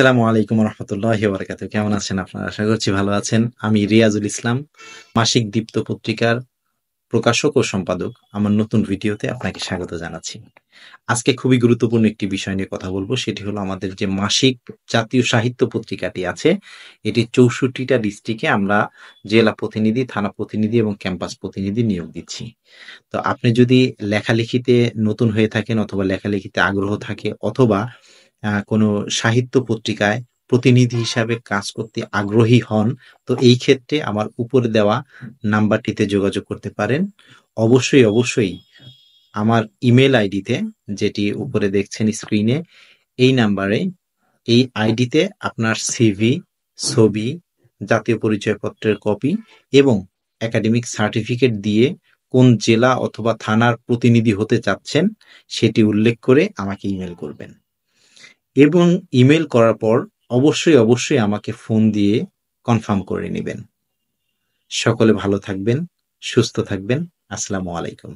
সালামু আলাইকুম রহমতুল্লাহ বারকাত কেমন আছেন আপনারা আশা করছি ভালো আছেন আমি রিয়াজুল ইসলাম মাসিক দীপ্ত পত্রিকার প্রকাশক ও সম্পাদক আমার নতুন ভিডিওতে আপনাকে স্বাগত জানাচ্ছি আজকে খুবই গুরুত্বপূর্ণ একটি বিষয় নিয়ে কথা বলবো সেটি হলো আমাদের যে মাসিক জাতীয় সাহিত্য পত্রিকাটি আছে এটি চৌষট্টিটা ডিস্ট্রিক্টে আমরা জেলা প্রতিনিধি থানা প্রতিনিধি এবং ক্যাম্পাস প্রতিনিধি নিয়োগ দিচ্ছি তো আপনি যদি লেখালেখিতে নতুন হয়ে থাকেন অথবা লেখালেখিতে আগ্রহ থাকে অথবা কোনো সাহিত্য পত্রিকায় প্রতিনিধি হিসাবে কাজ করতে আগ্রহী হন তো এই ক্ষেত্রে আমার উপরে দেওয়া নাম্বারটিতে যোগাযোগ করতে পারেন অবশ্যই অবশ্যই আমার ইমেল আইডিতে যেটি উপরে দেখছেন স্ক্রিনে এই নাম্বারে এই আইডিতে আপনার সিভি ছবি জাতীয় পরিচয়পত্রের কপি এবং একাডেমিক সার্টিফিকেট দিয়ে কোন জেলা অথবা থানার প্রতিনিধি হতে চাচ্ছেন সেটি উল্লেখ করে আমাকে ইমেল করবেন এবং ইমেল করার পর অবশ্যই অবশ্যই আমাকে ফোন দিয়ে কনফার্ম করে নেবেন সকলে ভালো থাকবেন সুস্থ থাকবেন আসসালামু আলাইকুম